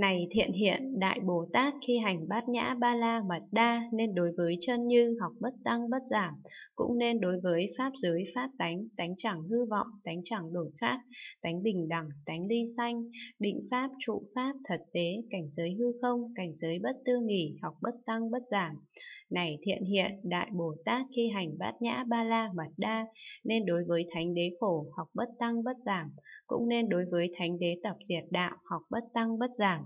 Này thiện hiện Đại Bồ Tát khi hành bát nhã ba la mật đa nên đối với chân như học bất tăng bất giảm, cũng nên đối với pháp giới pháp tánh, tánh chẳng hư vọng, tánh chẳng đổi khác, tánh bình đẳng, tánh ly sanh, định pháp, trụ pháp, thật tế, cảnh giới hư không, cảnh giới bất tư nghỉ, học bất tăng bất giảm. Này thiện hiện Đại Bồ Tát khi hành bát nhã ba la mật đa nên đối với thánh đế khổ học bất tăng bất giảm, cũng nên đối với thánh đế tập diệt đạo học bất tăng bất giảm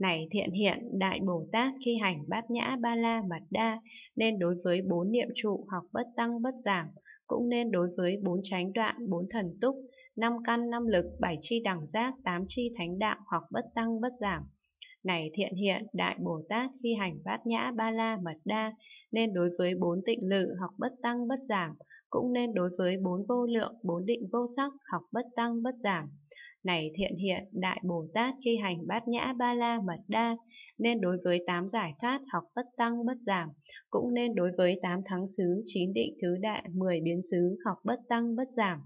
này thiện hiện, Đại Bồ Tát khi hành bát nhã ba la mật đa, nên đối với bốn niệm trụ học bất tăng bất giảm, cũng nên đối với bốn chánh đoạn, bốn thần túc, năm căn năm lực, bảy chi đẳng giác, tám chi thánh đạo học bất tăng bất giảm. Này thiện hiện, Đại Bồ Tát khi hành bát nhã ba la mật đa, nên đối với bốn tịnh lự học bất tăng bất giảm, cũng nên đối với bốn vô lượng, bốn định vô sắc học bất tăng bất giảm. Này thiện hiện, Đại Bồ Tát khi hành bát nhã ba la mật đa, nên đối với tám giải thoát học bất tăng bất giảm, cũng nên đối với tám thắng xứ, chín định thứ đại, mười biến xứ học bất tăng bất giảm.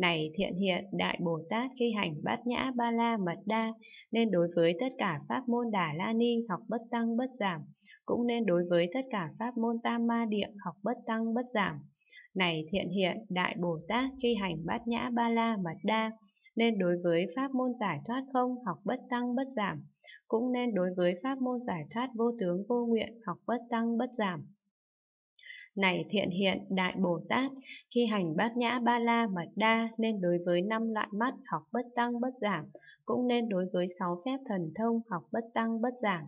Này thiện hiện Đại Bồ Tát khi hành bát nhã ba la mật đa, nên đối với tất cả pháp môn đà la ni học bất tăng bất giảm, cũng nên đối với tất cả pháp môn tam ma địa học bất tăng bất giảm. Này thiện hiện Đại Bồ Tát khi hành bát nhã ba la mật đa, nên đối với pháp môn giải thoát không học bất tăng bất giảm, cũng nên đối với pháp môn giải thoát vô tướng vô nguyện học bất tăng bất giảm. Này thiện hiện Đại Bồ Tát, khi hành bát nhã ba la mật đa nên đối với năm loại mắt học bất tăng bất giảm, cũng nên đối với sáu phép thần thông học bất tăng bất giảm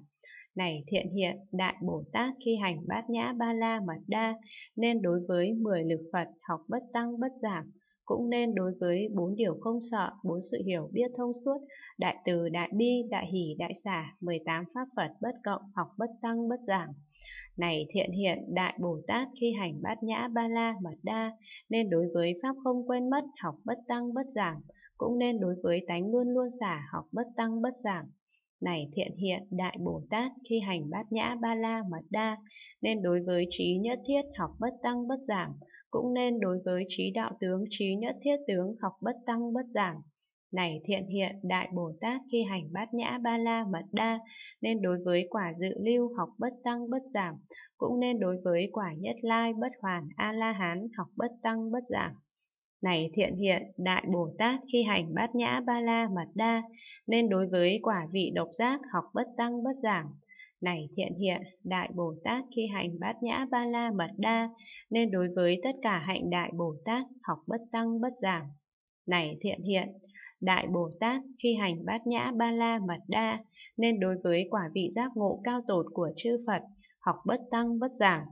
này thiện hiện đại Bồ Tát khi hành bát nhã ba la mật đa, nên đối với 10 lực Phật học bất tăng bất giảm, cũng nên đối với bốn điều không sợ, bốn sự hiểu biết thông suốt, đại từ, đại bi, đại hỷ, đại xả, 18 pháp Phật bất cộng, học bất tăng bất giảm. Này thiện hiện đại Bồ Tát khi hành bát nhã ba la mật đa, nên đối với pháp không quên mất, học bất tăng bất giảm, cũng nên đối với tánh luôn luôn xả, học bất tăng bất giảm này thiện hiện Đại Bồ Tát khi hành bát nhã ba la mật đa, nên đối với trí nhất thiết học bất tăng bất giảm cũng nên đối với trí đạo tướng trí nhất thiết tướng học bất tăng bất giảm Này thiện hiện Đại Bồ Tát khi hành bát nhã ba la mật đa, nên đối với quả dự lưu học bất tăng bất giảm, cũng nên đối với quả nhất lai bất hoàn a la hán học bất tăng bất giảm. Này thiện hiện, Đại Bồ Tát khi hành bát nhã ba la mật đa, nên đối với quả vị độc giác học bất tăng bất giảm. Này thiện hiện, Đại Bồ Tát khi hành bát nhã ba la mật đa, nên đối với tất cả hạnh Đại Bồ Tát học bất tăng bất giảm. Này thiện hiện, Đại Bồ Tát khi hành bát nhã ba la mật đa, nên đối với quả vị giác ngộ cao tột của chư Phật, học bất tăng bất giảm.